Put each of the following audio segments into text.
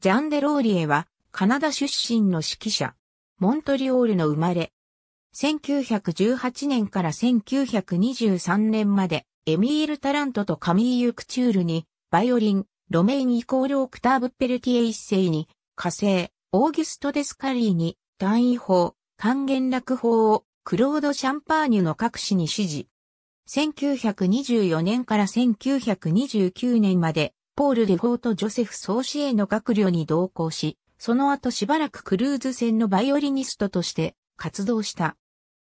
ジャン・デローリエは、カナダ出身の指揮者。モントリオールの生まれ。1918年から1923年まで、エミール・タラントとカミーユ・クチュールに、バイオリン、ロメインイコールオクターブ・ペルティエ一世に、火星、オーギュスト・デスカリーに、単位法、還元楽法を、クロード・シャンパーニュの各紙に指示。1924年から1929年まで、ポール・デフォート・ジョセフ総司エの学旅に同行し、その後しばらくクルーズ船のバイオリニストとして活動した。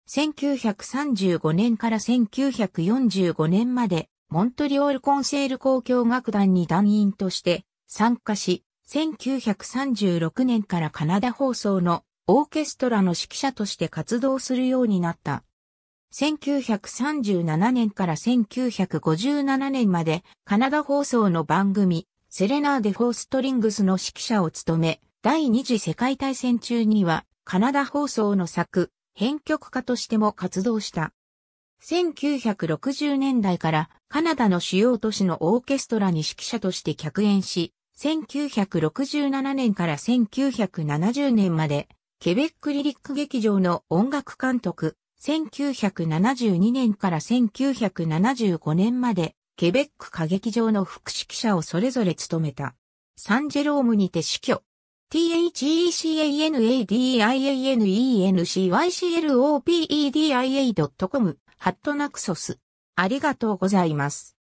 1935年から1945年まで、モントリオールコンセール公共楽団に団員として参加し、1936年からカナダ放送のオーケストラの指揮者として活動するようになった。1937年から1957年までカナダ放送の番組セレナーデ・フォーストリングスの指揮者を務め、第二次世界大戦中にはカナダ放送の作、編曲家としても活動した。1960年代からカナダの主要都市のオーケストラに指揮者として客演し、1967年から1970年までケベックリリック劇場の音楽監督、1972年から1975年まで、ケベック歌劇場の副指揮者をそれぞれ務めた。サンジェロームにて死去。THECANADIANENCYCLOPEDIA.com ハットナクソス。ありがとうございます。